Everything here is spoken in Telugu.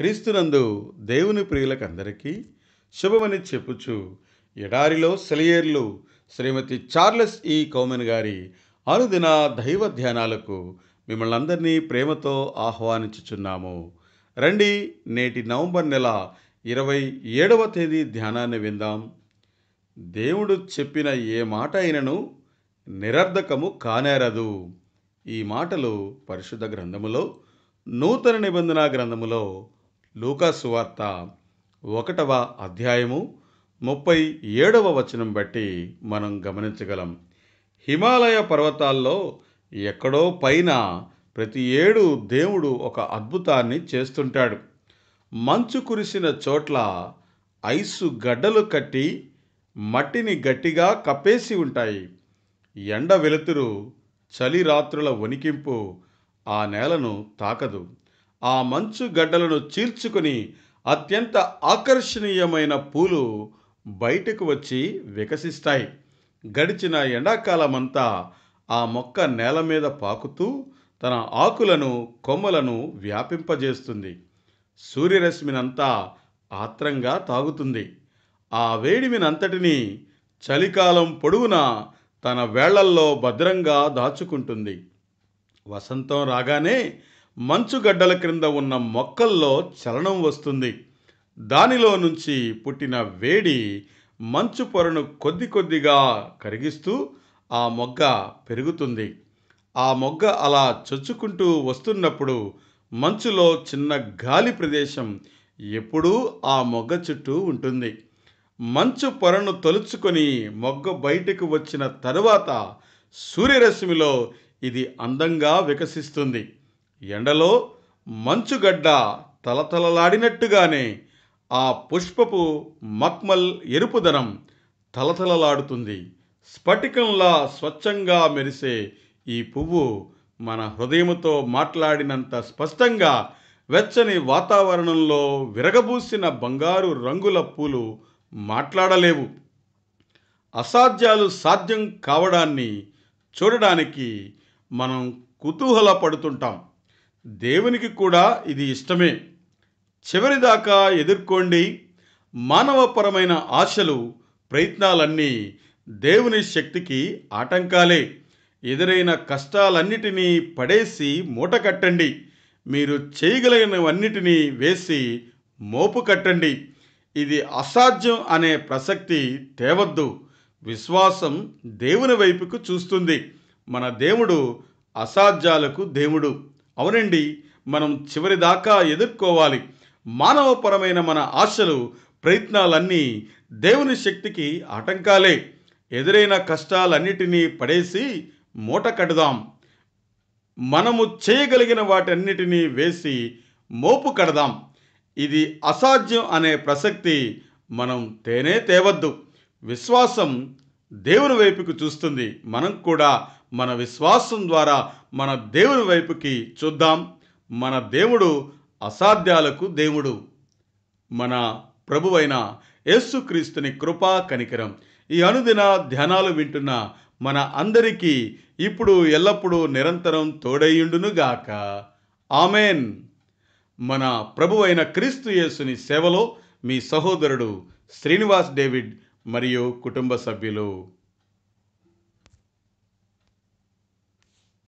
క్రీస్తునందు దేవుని ప్రియులకందరికీ శుభమని చెప్పుచు ఎడారిలో సెలియర్లు శ్రీమతి చార్లెస్ ఈ కౌమెన్ గారి అనుదిన దైవ ధ్యానాలకు మిమ్మల్ని అందరినీ ప్రేమతో ఆహ్వానించుచున్నాము రండి నేటి నవంబర్ నెల ఇరవై ఏడవ తేదీ ధ్యానాన్ని విందాం దేవుడు చెప్పిన ఏ మాట అయినను నిరర్ధకము కానేరదు ఈ మాటలు పరిశుద్ధ గ్రంథములో నూతన నిబంధన గ్రంథములో లూకాసు వార్త ఒకటవ అధ్యాయము ముప్పై ఏడవ వచనం బట్టి మనం గమనించగలం హిమాలయ పర్వతాల్లో ఎక్కడో పైన ప్రతి ఏడు దేవుడు ఒక అద్భుతాన్ని చేస్తుంటాడు మంచు కురిసిన చోట్ల ఐసు గడ్డలు కట్టి మట్టిని గట్టిగా కప్పేసి ఉంటాయి ఎండ వెలుతురు చలి రాత్రుల వణికింపు ఆ నేలను తాకదు ఆ మంచు గడ్డలను చీల్చుకొని అత్యంత ఆకర్షణీయమైన పూలు బయటకు వచ్చి వికసిస్తాయి గడిచిన ఎండాకాలమంతా ఆ మొక్క నేల మీద పాకుతూ తన ఆకులను కొమ్మలను వ్యాపింపజేస్తుంది సూర్యరశ్మినంతా ఆత్రంగా తాగుతుంది ఆ వేడిమినంతటినీ చలికాలం పొడవునా తన వేళ్లల్లో భద్రంగా దాచుకుంటుంది వసంతం రాగానే మంచుగడ్డల క్రింద ఉన్న మొక్కల్లో చలనం వస్తుంది దానిలో నుంచి పుట్టిన వేడి మంచు పొరను కొద్ది కొద్దిగా కరిగిస్తూ ఆ మొగ్గ పెరుగుతుంది ఆ మొగ్గ అలా చొచ్చుకుంటూ వస్తున్నప్పుడు మంచులో చిన్న గాలి ప్రదేశం ఎప్పుడూ ఆ మొగ్గ చుట్టూ ఉంటుంది మంచు పొరను తొలుచుకొని మొగ్గ బయటకు వచ్చిన తరువాత సూర్యరశ్మిలో ఇది అందంగా వికసిస్తుంది ఎండలో మంచుగడ్డ తలతలలాడినట్టుగానే ఆ పుష్పపు మక్మల్ ఎరుపుదనం తలతలలాడుతుంది స్ఫటికంలా స్వచ్ఛంగా మెరిసే ఈ పువ్వు మన హృదయముతో మాట్లాడినంత స్పష్టంగా వెచ్చని వాతావరణంలో విరగబూసిన బంగారు రంగుల పూలు మాట్లాడలేవు అసాధ్యాలు సాధ్యం కావడాన్ని చూడడానికి మనం కుతూహల పడుతుంటాం దేవునికి కూడా ఇది ఇష్టమే చివరిదాకా ఎదుర్కోండి మానవపరమైన ఆశలు ప్రయత్నాలన్నీ దేవుని శక్తికి ఆటంకాలే ఎదురైన కష్టాలన్నిటినీ పడేసి మూట కట్టండి మీరు చేయగలిగినవన్నిటినీ వేసి మోపు కట్టండి ఇది అసాధ్యం అనే ప్రసక్తి తేవద్దు విశ్వాసం దేవుని వైపుకు చూస్తుంది మన దేవుడు అసాధ్యాలకు దేవుడు అవునండి మనం చివరిదాకా ఎదుర్కోవాలి మానవపరమైన మన ఆశలు ప్రయత్నాలన్నీ దేవుని శక్తికి ఆటంకాలే ఎదురైన కష్టాలన్నిటినీ పడేసి మూట కడదాం మనము చేయగలిగిన వాటన్నిటినీ వేసి మోపు కడదాం ఇది అసాధ్యం అనే ప్రసక్తి మనం తేనే తేవద్దు విశ్వాసం దేవుని వైపుకు చూస్తుంది మనం కూడా మన విశ్వాసం ద్వారా మన దేవుని వైపుకి చూద్దాం మన దేవుడు అసాధ్యాలకు దేవుడు మన ప్రభువైన యేసుక్రీస్తుని కృపా కనికరం ఈ అనుదిన ధ్యానాలు వింటున్న మన అందరికీ ఇప్పుడు ఎల్లప్పుడూ నిరంతరం తోడయ్యుండునుగాక ఆమెన్ మన ప్రభువైన క్రీస్తు యేసుని సేవలో మీ సహోదరుడు శ్రీనివాస్ డేవిడ్ మరియు కుటుంబ సభ్యులు